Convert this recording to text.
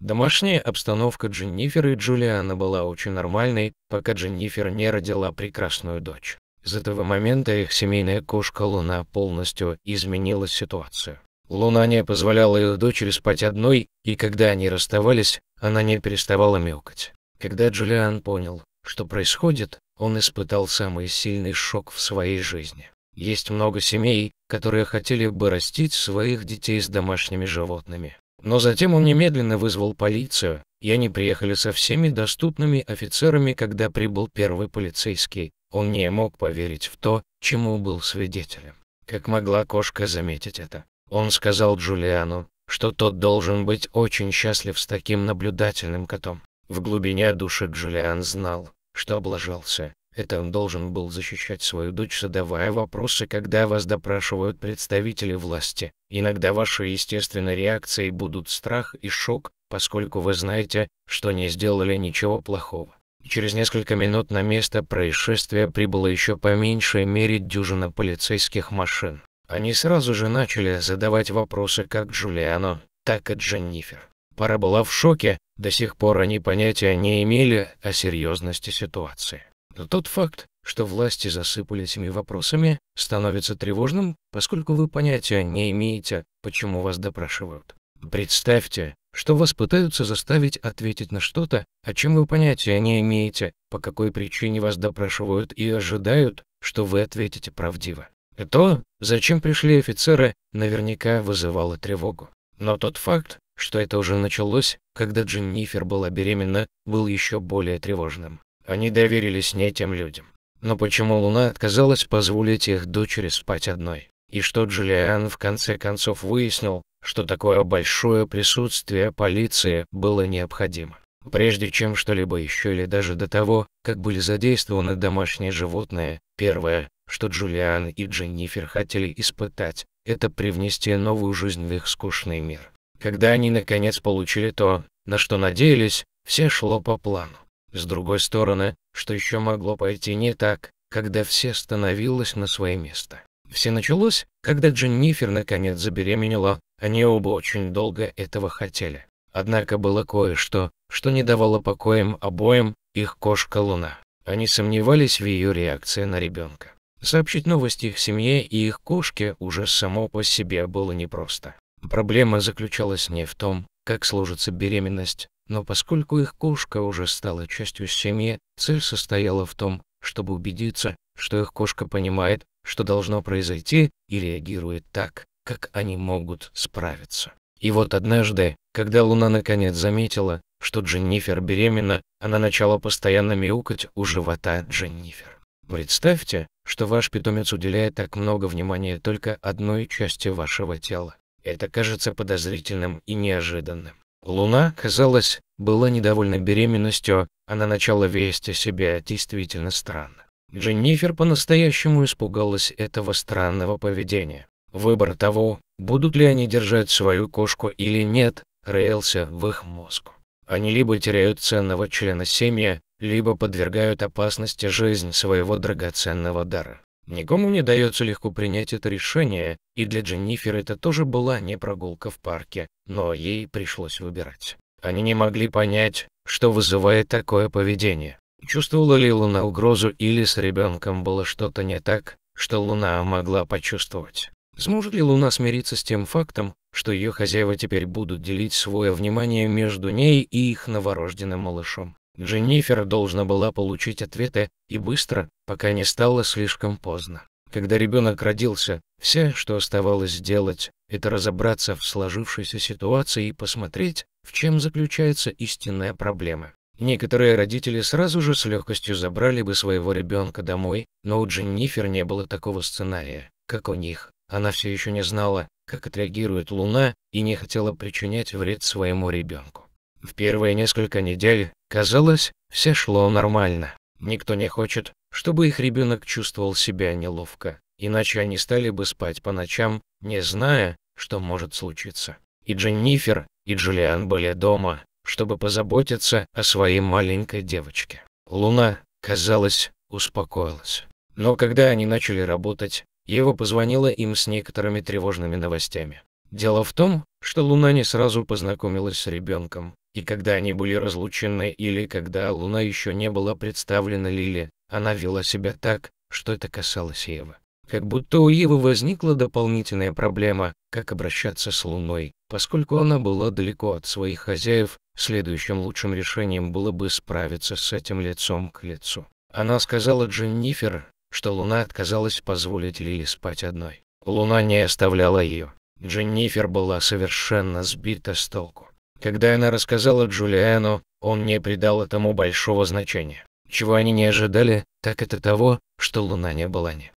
Домашняя обстановка Дженнифера и Джулиана была очень нормальной, пока Дженнифер не родила прекрасную дочь. С этого момента их семейная кошка Луна полностью изменила ситуацию. Луна не позволяла ее дочери спать одной, и когда они расставались, она не переставала мяукать. Когда Джулиан понял, что происходит, он испытал самый сильный шок в своей жизни. Есть много семей, которые хотели бы растить своих детей с домашними животными. Но затем он немедленно вызвал полицию, и они приехали со всеми доступными офицерами, когда прибыл первый полицейский. Он не мог поверить в то, чему был свидетелем. Как могла кошка заметить это? Он сказал Джулиану, что тот должен быть очень счастлив с таким наблюдательным котом. В глубине души Джулиан знал, что облажался, это он должен был защищать свою дочь, задавая вопросы, когда вас допрашивают представители власти. Иногда вашей естественной реакцией будут страх и шок, поскольку вы знаете, что не сделали ничего плохого. через несколько минут на место происшествия прибыло еще по меньшей мере дюжина полицейских машин. Они сразу же начали задавать вопросы как Джулиану, так и Дженнифер. Пара была в шоке, до сих пор они понятия не имели о серьезности ситуации. Но тот факт, что власти засыпали этими вопросами, становится тревожным, поскольку вы понятия не имеете, почему вас допрашивают. Представьте, что вас пытаются заставить ответить на что-то, о чем вы понятия не имеете, по какой причине вас допрашивают и ожидают, что вы ответите правдиво. И то, зачем пришли офицеры, наверняка вызывало тревогу. Но тот факт, что это уже началось, когда Дженнифер была беременна, был еще более тревожным. Они доверились не тем людям. Но почему Луна отказалась позволить их дочери спать одной? И что Джулиан в конце концов выяснил, что такое большое присутствие полиции было необходимо. Прежде чем что-либо еще или даже до того, как были задействованы домашние животные, первое, что Джулиан и Дженнифер хотели испытать, это привнести новую жизнь в их скучный мир. Когда они наконец получили то, на что надеялись, все шло по плану. С другой стороны, что еще могло пойти не так, когда все становилось на свое место? Все началось, когда Дженнифер наконец забеременела, они оба очень долго этого хотели. Однако было кое-что, что не давало покоем обоим их кошка-луна. Они сомневались в ее реакции на ребенка. Сообщить новости их семье и их кошке уже само по себе было непросто. Проблема заключалась не в том, как сложится беременность, но поскольку их кошка уже стала частью семьи, цель состояла в том, чтобы убедиться, что их кошка понимает, что должно произойти, и реагирует так, как они могут справиться. И вот однажды, когда Луна наконец заметила, что Дженнифер беременна, она начала постоянно мяукать у живота Дженнифер. Представьте, что ваш питомец уделяет так много внимания только одной части вашего тела. Это кажется подозрительным и неожиданным. Луна, казалось, была недовольна беременностью, а на начало вести себя действительно странно. Дженнифер по-настоящему испугалась этого странного поведения. Выбор того, будут ли они держать свою кошку или нет, роился в их мозгу. Они либо теряют ценного члена семьи, либо подвергают опасности жизнь своего драгоценного дара. Никому не дается легко принять это решение, и для Дженнифер это тоже была не прогулка в парке, но ей пришлось выбирать. Они не могли понять, что вызывает такое поведение. Чувствовала ли Луна угрозу или с ребенком было что-то не так, что Луна могла почувствовать? Сможет ли Луна смириться с тем фактом, что ее хозяева теперь будут делить свое внимание между ней и их новорожденным малышом? Дженнифер должна была получить ответы и быстро, пока не стало слишком поздно. Когда ребенок родился, все, что оставалось сделать, это разобраться в сложившейся ситуации и посмотреть, в чем заключается истинная проблема. Некоторые родители сразу же с легкостью забрали бы своего ребенка домой, но у Дженнифер не было такого сценария, как у них. Она все еще не знала, как отреагирует Луна и не хотела причинять вред своему ребенку. В первые несколько недель, казалось, все шло нормально. Никто не хочет, чтобы их ребенок чувствовал себя неловко, иначе они стали бы спать по ночам, не зная, что может случиться. И Дженнифер, и Джулиан были дома, чтобы позаботиться о своей маленькой девочке. Луна, казалось, успокоилась. Но когда они начали работать, Ева позвонила им с некоторыми тревожными новостями. Дело в том, что Луна не сразу познакомилась с ребенком, и когда они были разлучены или когда Луна еще не была представлена Лиле, она вела себя так, что это касалось Евы. Как будто у Евы возникла дополнительная проблема, как обращаться с Луной, поскольку она была далеко от своих хозяев, следующим лучшим решением было бы справиться с этим лицом к лицу. Она сказала Дженнифер, что Луна отказалась позволить Лили спать одной. Луна не оставляла ее. Дженнифер была совершенно сбита с толку. Когда она рассказала Джулиану, он не придал этому большого значения. Чего они не ожидали, так это того, что луна не была не.